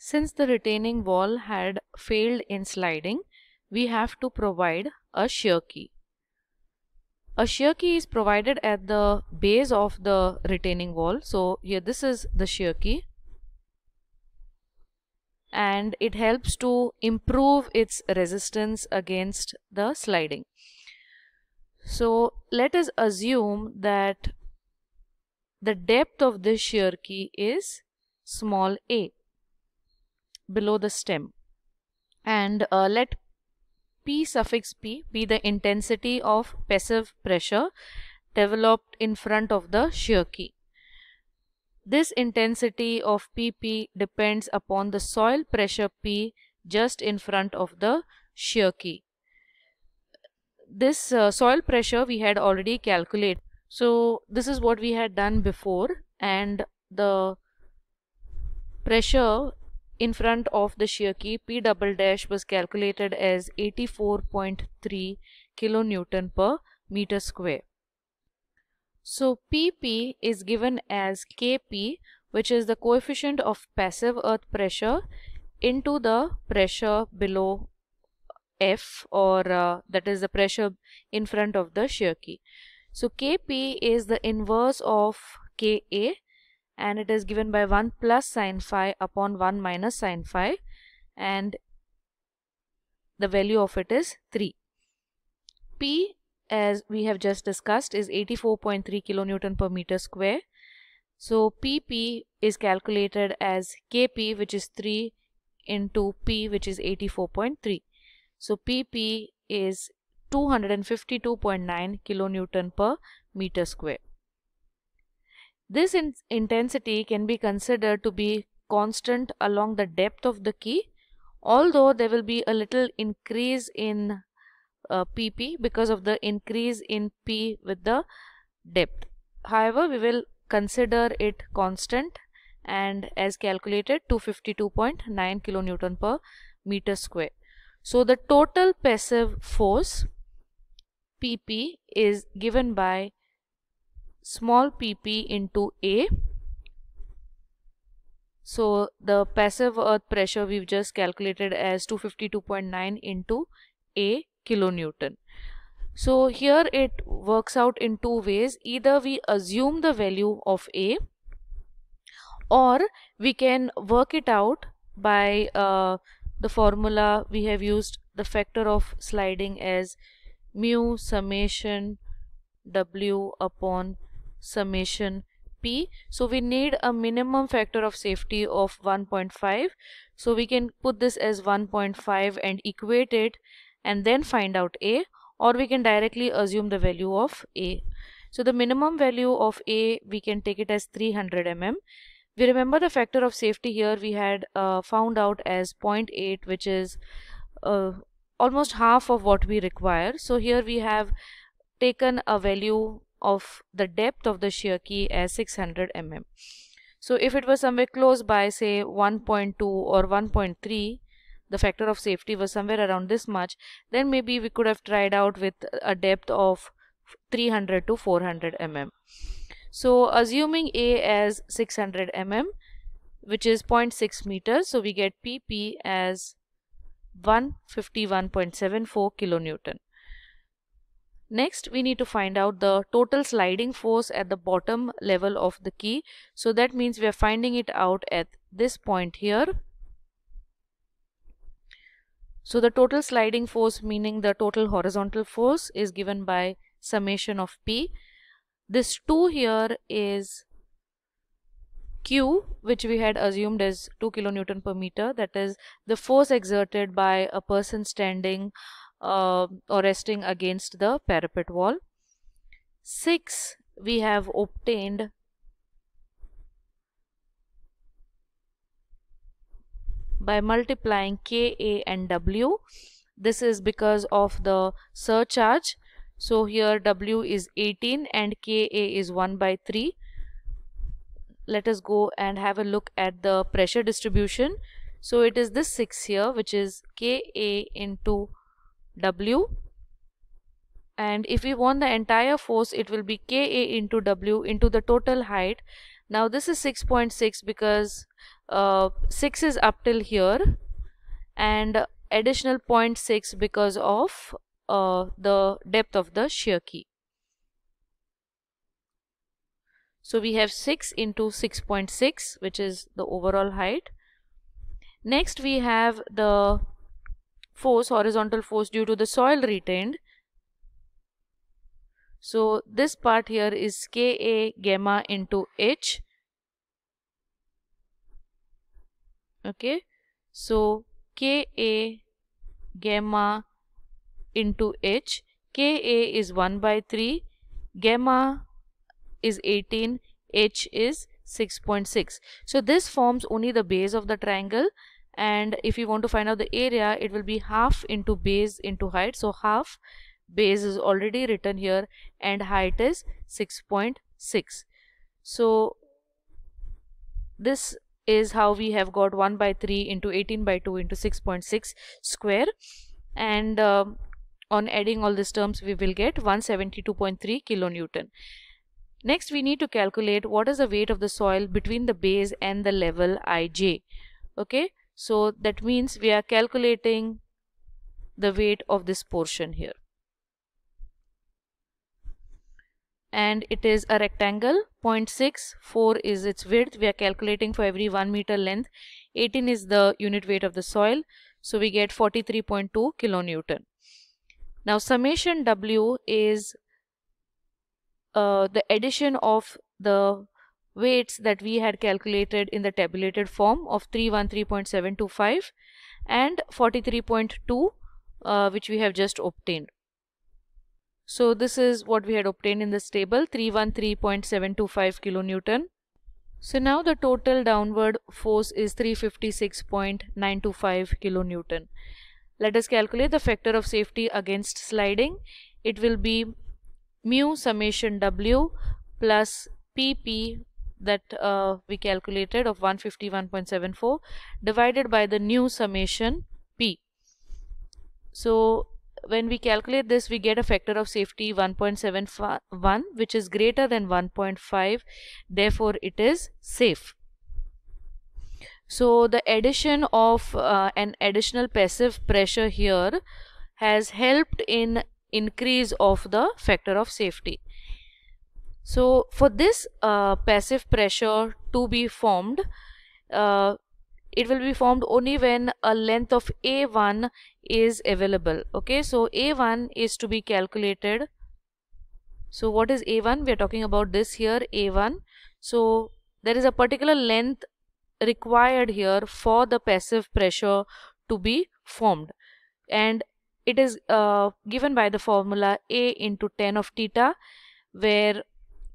Since the retaining wall had failed in sliding, we have to provide a shear key. A shear key is provided at the base of the retaining wall. So here this is the shear key and it helps to improve its resistance against the sliding. So let us assume that the depth of this shear key is small a below the stem and uh, let P suffix P be the intensity of passive pressure developed in front of the shear key. This intensity of PP depends upon the soil pressure P just in front of the shear key. This uh, soil pressure we had already calculated. So this is what we had done before and the pressure in front of the shear key P double dash was calculated as 84.3 kilonewton per meter square. So PP is given as Kp which is the coefficient of passive earth pressure into the pressure below F or uh, that is the pressure in front of the shear key. So Kp is the inverse of Ka and it is given by 1 plus sine phi upon 1 minus sine phi and the value of it is 3. P as we have just discussed is 84.3 kilonewton per meter square. So PP is calculated as Kp which is 3 into P which is 84.3. So PP is 252.9 kilonewton per meter square. This in intensity can be considered to be constant along the depth of the key although there will be a little increase in uh, pp because of the increase in p with the depth. However, we will consider it constant and as calculated 252.9 kilonewton per meter square. So the total passive force PP is given by small pp into A. So the passive earth pressure we've just calculated as 252.9 into A kilonewton. So here it works out in two ways. Either we assume the value of A or we can work it out by uh, the formula we have used the factor of sliding as mu summation W upon summation p. So we need a minimum factor of safety of 1.5. So we can put this as 1.5 and equate it and then find out a or we can directly assume the value of a. So the minimum value of a we can take it as 300 mm. We remember the factor of safety here we had uh, found out as 0.8 which is uh, almost half of what we require. So here we have taken a value of the depth of the shear key as 600 mm. So if it was somewhere close by say 1.2 or 1.3 the factor of safety was somewhere around this much then maybe we could have tried out with a depth of 300 to 400 mm. So assuming A as 600 mm which is 0.6 meters so we get PP as 151.74 kilonewton. Next, we need to find out the total sliding force at the bottom level of the key. So that means we are finding it out at this point here. So the total sliding force, meaning the total horizontal force is given by summation of P. This 2 here is Q, which we had assumed as 2 kilonewton per meter. That is the force exerted by a person standing uh, or resting against the parapet wall. 6. We have obtained by multiplying KA and W. This is because of the surcharge. So here W is 18 and KA is 1 by 3. Let us go and have a look at the pressure distribution. So it is this 6 here which is KA into W and if we want the entire force it will be Ka into W into the total height now this is 6.6 .6 because uh, 6 is up till here and additional 0.6 because of uh, the depth of the shear key. So we have 6 into 6.6 .6, which is the overall height. Next we have the force, horizontal force due to the soil retained. So this part here is Ka gamma into H. Okay. So Ka gamma into H. Ka is 1 by 3. Gamma is 18. H is 6.6. .6. So this forms only the base of the triangle and if you want to find out the area it will be half into base into height so half base is already written here and height is 6.6 .6. so this is how we have got 1 by 3 into 18 by 2 into 6.6 .6 square and um, on adding all these terms we will get 172.3 kilonewton next we need to calculate what is the weight of the soil between the base and the level ij okay so that means we are calculating the weight of this portion here. And it is a rectangle, 0.64 is its width. We are calculating for every 1 meter length. 18 is the unit weight of the soil. So we get 43.2 kilonewton. Now summation W is uh, the addition of the weights that we had calculated in the tabulated form of 313.725 and 43.2 uh, which we have just obtained. So this is what we had obtained in this table 313.725 kilonewton. So now the total downward force is 356.925 kilonewton. Let us calculate the factor of safety against sliding. It will be mu summation w plus pp that uh, we calculated of 151.74 divided by the new summation P. So when we calculate this we get a factor of safety 1.71 which is greater than 1.5 therefore it is safe. So the addition of uh, an additional passive pressure here has helped in increase of the factor of safety. So for this uh, passive pressure to be formed, uh, it will be formed only when a length of A1 is available. Okay, so A1 is to be calculated. So what is A1? We are talking about this here, A1. So there is a particular length required here for the passive pressure to be formed. And it is uh, given by the formula A into 10 of theta where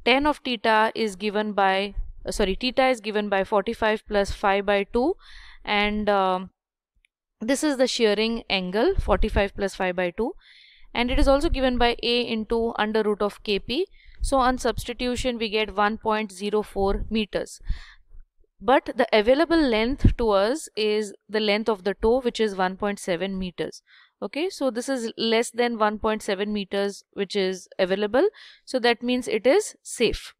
10 of theta is given by uh, sorry theta is given by 45 plus 5 by 2 and um, this is the shearing angle 45 plus 5 by 2 and it is also given by a into under root of kp so on substitution we get 1.04 meters but the available length to us is the length of the toe which is 1.7 meters okay so this is less than 1.7 meters which is available so that means it is safe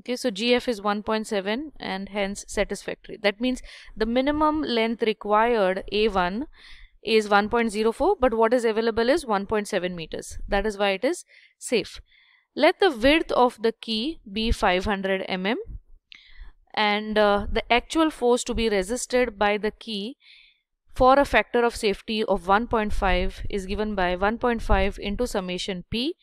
okay so gf is 1.7 and hence satisfactory that means the minimum length required a1 is 1.04 but what is available is 1.7 meters that is why it is safe let the width of the key be 500 mm and uh, the actual force to be resisted by the key for a factor of safety of 1.5 is given by 1.5 into summation p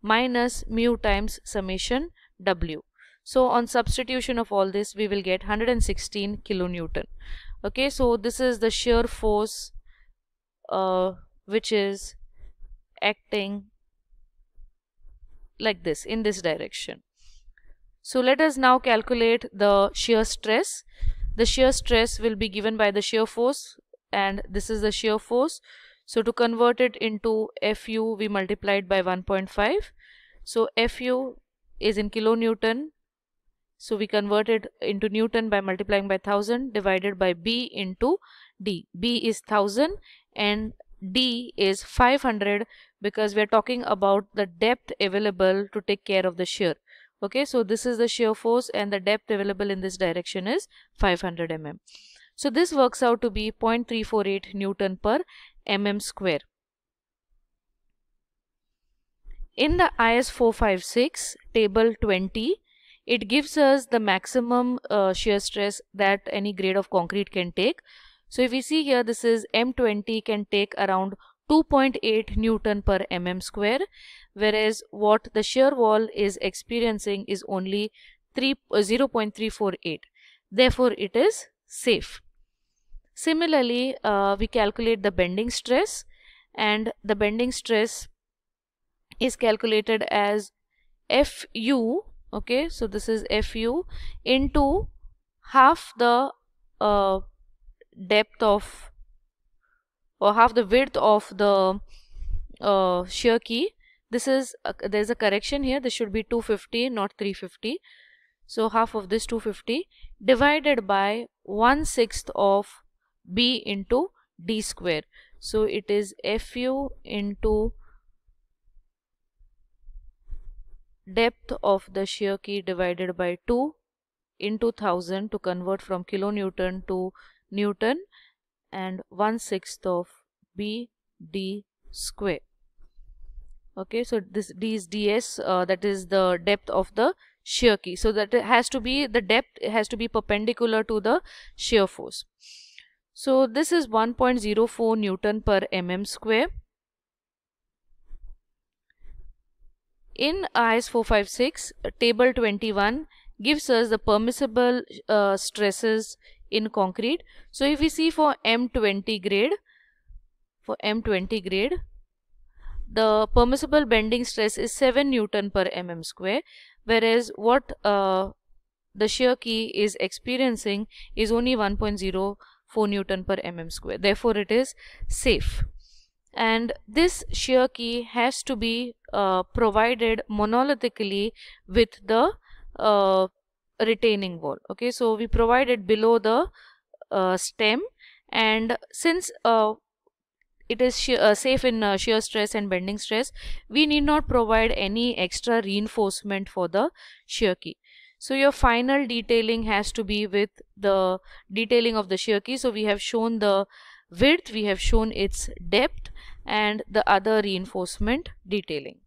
minus mu times summation w. So on substitution of all this we will get 116 kilonewton. Okay, so this is the shear force uh, which is acting like this in this direction. So let us now calculate the shear stress. The shear stress will be given by the shear force and this is the shear force. So to convert it into Fu, we multiplied by 1.5. So Fu is in kilonewton. So we convert it into Newton by multiplying by 1000 divided by B into D. B is 1000 and D is 500 because we're talking about the depth available to take care of the shear. Okay, so this is the shear force and the depth available in this direction is 500 mm. So this works out to be 0.348 Newton per mm square. In the IS 456 table 20, it gives us the maximum uh, shear stress that any grade of concrete can take. So if we see here, this is M20 can take around 2.8 Newton per mm square, whereas what the shear wall is experiencing is only 3, uh, 0.348. Therefore, it is safe. Similarly, uh, we calculate the bending stress and the bending stress is calculated as Fu, okay, so this is Fu into half the uh, depth of or half the width of the uh, shear key. This is, uh, there's a correction here, this should be 250 not 350. So half of this 250 divided by 1 sixth of b into d square. So it is fu into depth of the shear key divided by 2 into 1000 to convert from kilonewton to newton and 1 sixth of b d square. Okay, so this d is ds uh, that is the depth of the shear key. So that has to be the depth has to be perpendicular to the shear force. So this is 1.04 Newton per mm square. In IS 456, table 21 gives us the permissible uh, stresses in concrete. So if we see for M20 grade, for M20 grade, the permissible bending stress is 7 Newton per mm square whereas what uh, the shear key is experiencing is only 1.04 newton per mm square therefore it is safe and this shear key has to be uh, provided monolithically with the uh, retaining wall okay so we provide it below the uh, stem and since uh, it is uh, safe in uh, shear stress and bending stress we need not provide any extra reinforcement for the shear key so your final detailing has to be with the detailing of the shear key so we have shown the width we have shown its depth and the other reinforcement detailing